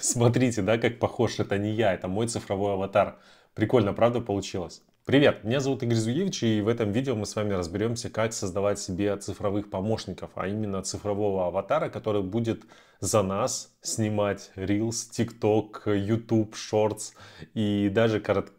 Смотрите, да, как похож, это не я, это мой цифровой аватар. Прикольно, правда, получилось? Привет, меня зовут Игорь Зуевич, и в этом видео мы с вами разберемся, как создавать себе цифровых помощников, а именно цифрового аватара, который будет за нас снимать Reels, TikTok, YouTube, Shorts и даже корот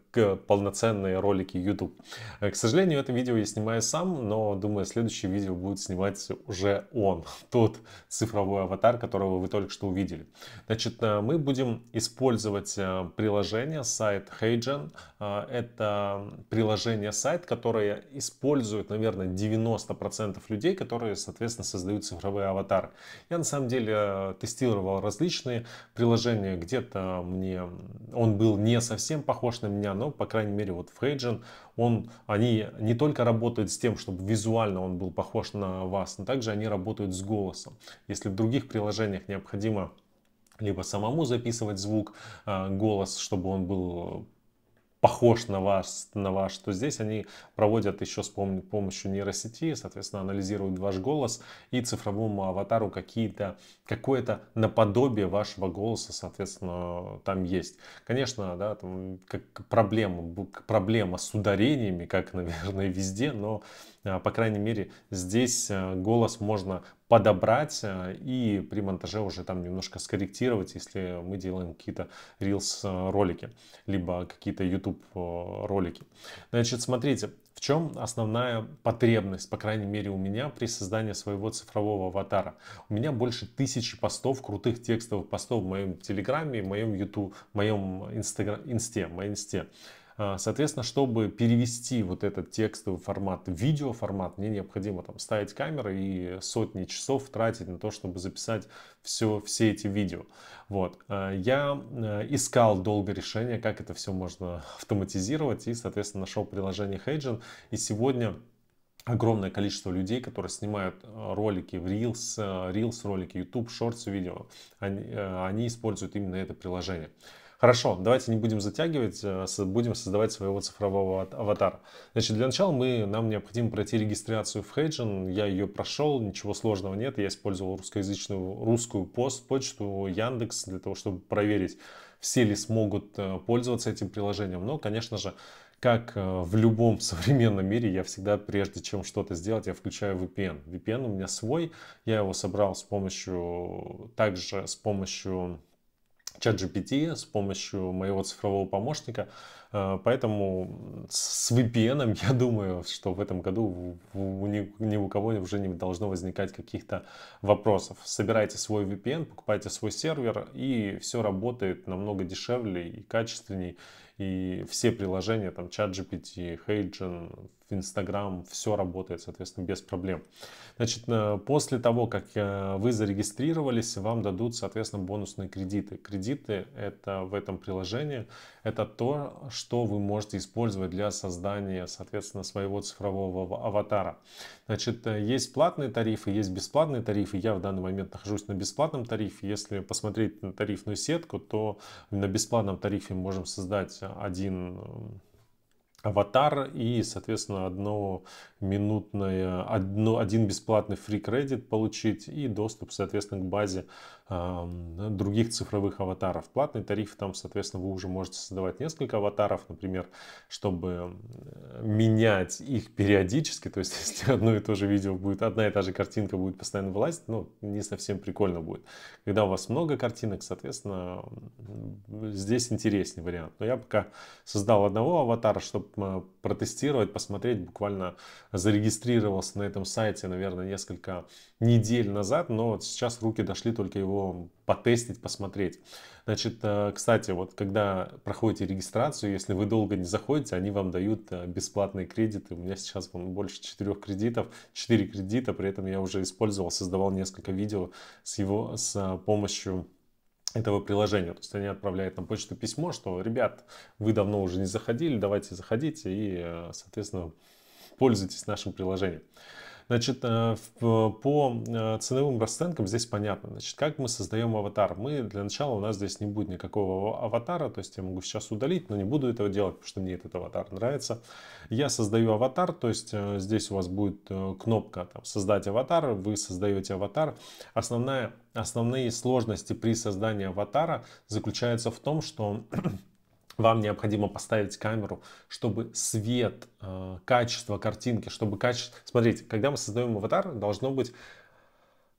полноценные ролики YouTube. Э, к сожалению, это видео я снимаю сам, но думаю, следующее видео будет снимать уже он, тот цифровой аватар, которого вы только что увидели. Значит, э, мы будем использовать э, приложение сайт HeyGen. Это приложение сайт, которое использует, наверное, 90% людей, которые, соответственно, создают цифровые аватары. Я на самом деле тестировал различные приложения, где-то мне он был не совсем похож на меня, но, по крайней мере, вот Фейджин, он, они не только работают с тем, чтобы визуально он был похож на вас, но также они работают с голосом. Если в других приложениях необходимо либо самому записывать звук, э, голос, чтобы он был похож на вас, на вас, то здесь они проводят еще с помощью нейросети, соответственно, анализируют ваш голос и цифровому аватару какие-то, какое-то наподобие вашего голоса, соответственно, там есть. Конечно, да, там как проблема, проблема с ударениями, как, наверное, везде, но Э, по крайней мере, здесь э, голос можно подобрать э, и при монтаже уже там немножко скорректировать, если мы делаем какие-то Reels ролики, либо какие-то YouTube ролики. Значит, смотрите, в чем основная потребность, по крайней мере у меня, при создании своего цифрового аватара? У меня больше тысячи постов, крутых текстовых постов в моем Телеграме, в моем YouTube, в моем Инстаграме, инсте, в моем инсте. А, соответственно, чтобы перевести вот этот текстовый формат в видеоформат, мне необходимо там ставить камеры и сотни часов тратить на то, чтобы записать все, все эти видео. Вот. А, я э, искал долго решение, как это все можно автоматизировать и, соответственно, нашел приложение Heijin. И сегодня огромное количество людей, которые снимают э, ролики в Reels, э, Reels ролики, YouTube, Shorts видео, они, они используют именно это приложение. Хорошо, давайте не будем затягивать, э, будем создавать своего цифрового аватара. Значит, для начала мы, нам необходимо пройти регистрацию в Хейджин. Я ее прошел, ничего сложного нет. Я использовал русскоязычную русскую пост, почту Яндекс для того, чтобы проверить, все ли смогут э, пользоваться этим приложением. Но, конечно же, как э, в любом современном мире, я всегда, прежде чем что-то сделать, я включаю VPN. VPN у меня свой, я его собрал с помощью, также с помощью чат GPT с помощью моего цифрового помощника. Э, поэтому с VPN, я думаю, что в этом году ни у кого уже не должно возникать каких-то вопросов. Собирайте свой VPN, покупайте свой сервер, и все работает намного дешевле и качественнее, И все приложения, там, чат GPT, Heijin, в Инстаграм, все работает, соответственно, без проблем. Значит, э, после того, как э, вы зарегистрировались, вам дадут, соответственно, бонусные кредиты. Кредиты это в этом приложении, это то, что вы можете использовать для создания, соответственно, своего цифрового аватара. Значит, э, есть платные тарифы, есть бесплатные тарифы. Я в данный момент нахожусь на бесплатном тарифе. Если посмотреть на тарифную сетку, то на бесплатном тарифе можем создать один аватар и, соответственно, одно минутное, одно, один бесплатный free credit получить и доступ, соответственно, к базе э, других цифровых аватаров. Платный тариф, там, соответственно, вы уже можете создавать несколько аватаров, например, чтобы э, менять их периодически, то есть если одно и то же видео будет, одна и та же картинка будет постоянно вылазить, ну, не совсем прикольно будет. Когда у вас много картинок, соответственно, здесь интересный вариант. Но я пока создал одного аватара, чтобы э, протестировать, посмотреть буквально зарегистрировался на этом сайте, наверное, несколько недель назад, но вот сейчас руки дошли только его потестить, посмотреть. Значит, э, кстати, вот когда проходите регистрацию, если вы долго не заходите, они вам дают э, бесплатные кредиты. У меня сейчас больше 4 кредитов, 4 кредита, при этом я уже использовал, создавал несколько видео с его, с э, помощью этого приложения. То есть они отправляют на почту письмо, что, ребят, вы давно уже не заходили, давайте заходите и, соответственно, пользуйтесь нашим приложением. Значит, э, э, по э, ценовым расценкам здесь понятно. Значит, как мы создаем аватар? Мы для начала у нас здесь не будет никакого аватара, то есть я могу сейчас удалить, но не буду этого делать, потому что мне этот аватар нравится. Я создаю аватар, то есть здесь у вас будет кнопка там, «Создать аватар», вы создаете аватар. Основная, основные сложности при создании аватара заключаются в том, что вам необходимо поставить камеру, чтобы свет, э, качество картинки, чтобы качество... Смотрите, когда мы создаем аватар, должно быть...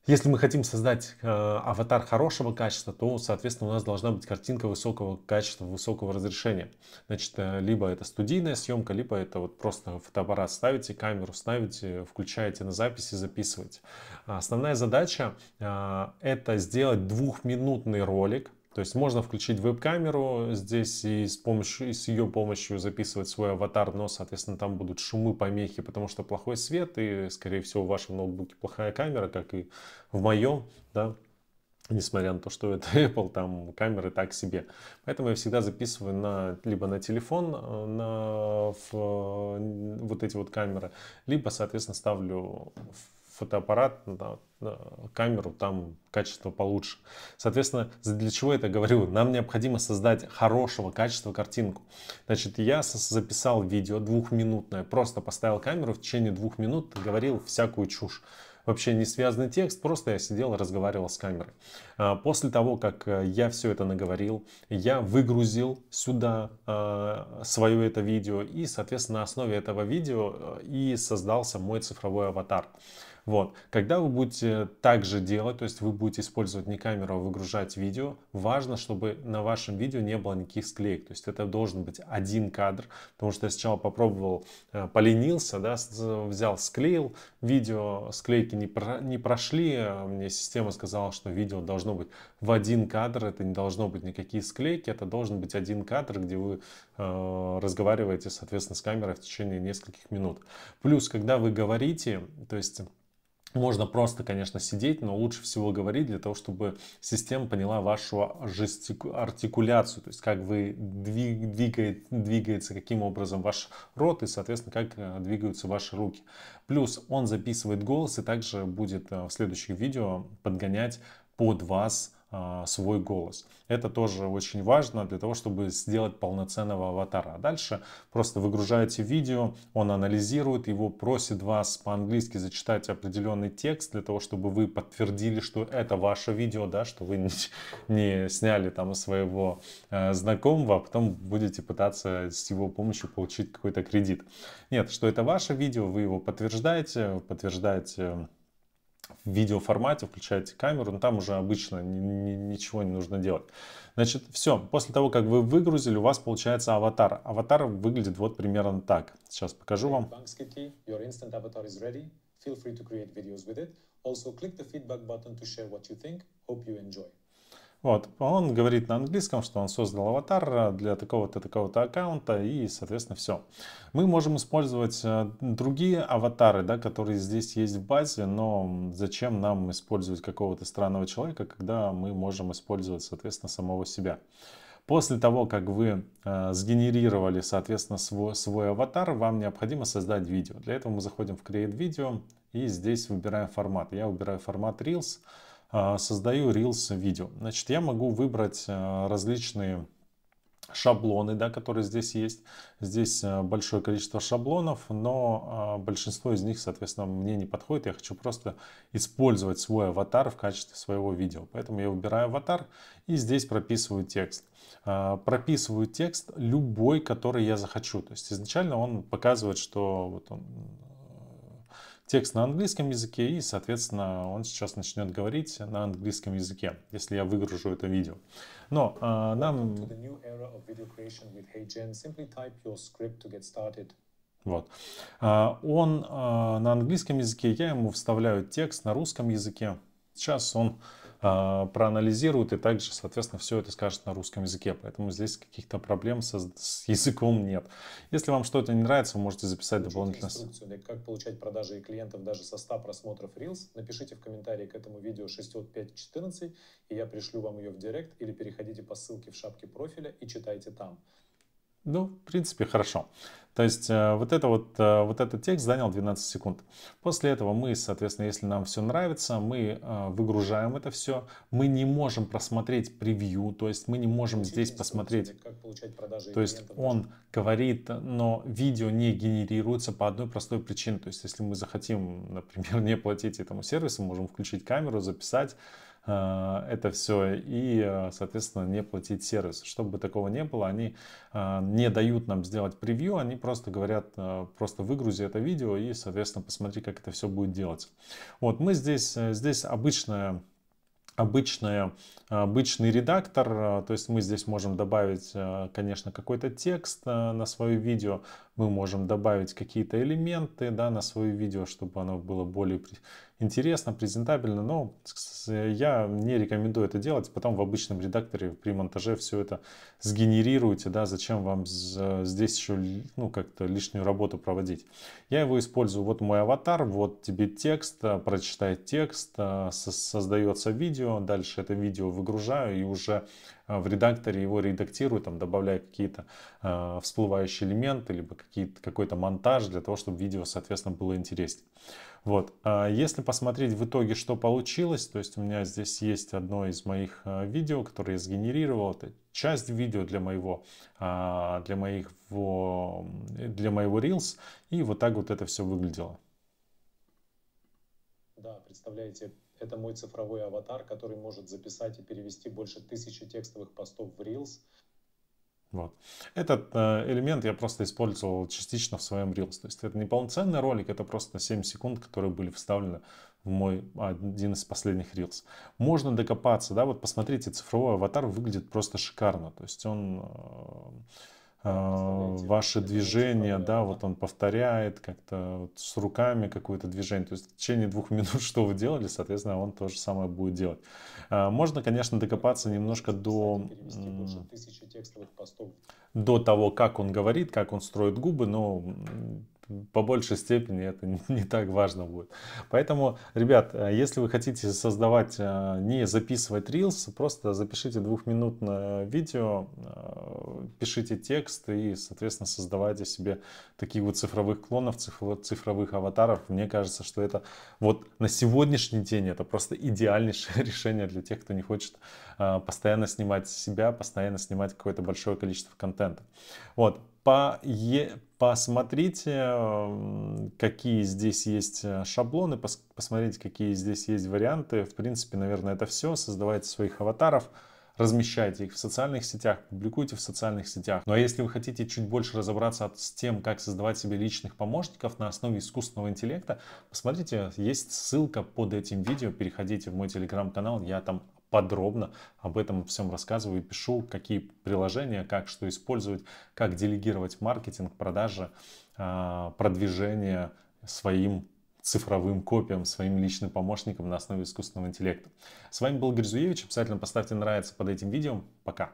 Если мы хотим создать э, аватар хорошего качества, то, соответственно, у нас должна быть картинка высокого качества, высокого разрешения. Значит, э, либо это студийная съемка, либо это вот просто фотоаппарат ставите, камеру ставите, включаете на запись и записываете. Основная задача это сделать двухминутный ролик, то есть можно включить веб-камеру здесь и с, помощью, и с ее помощью записывать свой аватар, но, соответственно, там будут шумы, помехи, потому что плохой свет и, скорее всего, в вашем ноутбуке плохая камера, как и в моем, да, несмотря на то, что это Apple, там камеры так себе. Поэтому я всегда записываю на, либо на телефон, э, на в, э, вот эти вот камеры, либо, соответственно, ставлю в фотоаппарат, камеру, там качество получше. Соответственно, для чего я это говорю? Нам необходимо создать хорошего качества картинку. Значит, я записал видео двухминутное, просто поставил камеру, в течение двух минут говорил всякую чушь вообще не связанный текст, просто я сидел и разговаривал с камерой. А, после того, как э, я все это наговорил, я выгрузил сюда а, свое это видео и, соответственно, на основе этого видео э, и создался мой цифровой аватар. Вот. Когда вы будете так же делать, то есть вы будете использовать не камеру, а выгружать видео, важно, чтобы на вашем видео не было никаких склеек. То есть это должен быть один кадр, потому что я сначала попробовал, э, поленился, да, э, взял, склеил видео, склейки не, про, не прошли, э, мне система сказала, что видео должно быть в один кадр, это не должно быть никакие склейки, это должен быть один кадр, где вы э, разговариваете, соответственно, с камерой в течение нескольких минут. Плюс, когда вы говорите, то есть можно просто, конечно, сидеть, но лучше всего говорить для того, чтобы система поняла вашу жестику... артикуляцию, то есть как вы двиг... двигает... двигается, каким образом ваш рот и, соответственно, как э, двигаются ваши руки. Плюс он записывает голос и также будет э, в следующих видео подгонять под вас а, свой голос. Это тоже очень важно для того, чтобы сделать полноценного аватара. дальше просто выгружаете видео, он анализирует его, просит вас по-английски зачитать определенный текст для того, чтобы вы подтвердили, что это ваше видео, да, что вы не, не сняли там своего э, знакомого, а потом будете пытаться с его помощью получить какой-то кредит. Нет, что это ваше видео, вы его подтверждаете, подтверждаете в видеоформате, включаете камеру, но там уже обычно ничего не нужно делать. Значит, все, после того, как вы выгрузили, у вас получается аватар. Аватар выглядит вот примерно так. Сейчас покажу вам. Also click the feedback button to share what you think. Hope you enjoy. Вот, он говорит на английском, что он создал аватар э, для такого-то, такого-то аккаунта и, соответственно, все. Мы можем использовать э, другие аватары, да, которые здесь есть в базе, но зачем нам использовать какого-то странного человека, когда мы можем использовать, соответственно, самого себя. После того, как вы э, сгенерировали, соответственно, свой, свой аватар, вам необходимо создать видео. Для этого мы заходим в Create Video и здесь выбираем формат. Я выбираю формат Reels. А, создаю Reels видео. Значит, я могу выбрать а, различные шаблоны, да, которые здесь есть. Здесь а, большое количество шаблонов, но большинство из них, соответственно, мне не подходит. Я хочу просто использовать свой аватар в качестве своего видео. Поэтому я выбираю аватар и здесь прописываю текст. Прописываю текст любой, который я захочу. То есть изначально он показывает, что вот он текст на английском языке, и, соответственно, он сейчас начнет говорить на английском языке, если я выгружу это видео. Но а, нам... Вот. А, он а, на английском языке, я ему вставляю текст на русском языке. Сейчас он а, проанализируют и также, соответственно, все это скажет на русском языке. Поэтому здесь каких-то проблем со, с языком нет. Если вам что-то не нравится, вы можете записать дополнительно. Инструкцию, как получать продажи и клиентов даже со 100 просмотров Reels, напишите в комментарии к этому видео 60514, и я пришлю вам ее в директ или переходите по ссылке в шапке профиля и читайте там. Ну, в принципе, хорошо. То есть э, вот, это вот, э, вот этот текст занял 12 секунд. После этого мы, соответственно, если нам все нравится, мы э, выгружаем это все. Мы не можем просмотреть превью, то есть мы не можем здесь посмотреть. То есть он говорит, но видео не генерируется по одной простой причине. То есть если мы захотим, например, не платить этому сервису, можем включить камеру, записать а, это все и, а, соответственно, не платить сервис. Чтобы такого не было, они а, не дают нам сделать превью, они просто говорят, просто выгрузи это видео и, соответственно, посмотри, как это все будет делать. Вот, мы здесь, э, здесь обычная обычная, обычный редактор, то есть мы здесь можем добавить, конечно, какой-то текст на свое видео, мы можем добавить какие-то элементы да, на свое видео, чтобы оно было более интересно, презентабельно. Но я не рекомендую это делать. Потом в обычном редакторе при монтаже все это сгенерируете. Да, зачем вам здесь еще ну, как-то лишнюю работу проводить? Я его использую. Вот мой аватар, вот тебе текст, а, прочитай текст, а, создается видео. Дальше это видео выгружаю и уже а, в редакторе его редактирую, там добавляя какие-то э, всплывающие элементы, либо какой-то монтаж для того, чтобы видео, соответственно, было интереснее. Вот. А если посмотреть в итоге, что получилось, то есть у меня здесь есть одно из моих видео, которое я сгенерировал, это часть видео для моего, для моих, для моего Reels, и вот так вот это все выглядело. Да, представляете, это мой цифровой аватар, который может записать и перевести больше тысячи текстовых постов в Reels. Вот. Этот э, элемент я просто использовал частично в своем Reels. То есть это не полноценный ролик, это просто 7 секунд, которые были вставлены в мой один из последних Reels. Можно докопаться, да, вот посмотрите, цифровой аватар выглядит просто шикарно. То есть он... Э, Э, ваше движение, да, вот он повторяет как-то вот с руками какое-то движение. То есть в течение двух минут, что вы делали, соответственно, он то же самое будет делать. Э, можно, конечно, докопаться немножко до... До того, как он говорит, как он строит губы, но по большей степени это не так важно будет. Поэтому, ребят, э, если вы хотите создавать, э, не записывать Reels, просто запишите двухминутное видео, э, пишите текст и, соответственно, создавайте себе таких вот цифровых клонов, цифровых аватаров. Мне кажется, что это вот на сегодняшний день это просто идеальнейшее решение для тех, кто не хочет постоянно снимать себя, постоянно снимать какое-то большое количество контента. Вот, по посмотрите, какие здесь есть э, шаблоны, пос посмотрите, какие здесь есть варианты. В принципе, наверное, это все. Создавайте своих аватаров, размещайте их в социальных сетях, публикуйте в социальных сетях. Ну а если вы хотите чуть больше разобраться с тем, как создавать себе личных помощников на основе искусственного интеллекта, посмотрите, есть ссылка под этим видео, переходите в мой телеграм-канал, я там подробно об этом всем рассказываю и пишу, какие приложения, как что использовать, как делегировать маркетинг, продажи, а, продвижение своим цифровым копиям, своим личным помощникам на основе искусственного интеллекта. С вами был Гризуевич. Обязательно поставьте нравится под этим видео. Пока.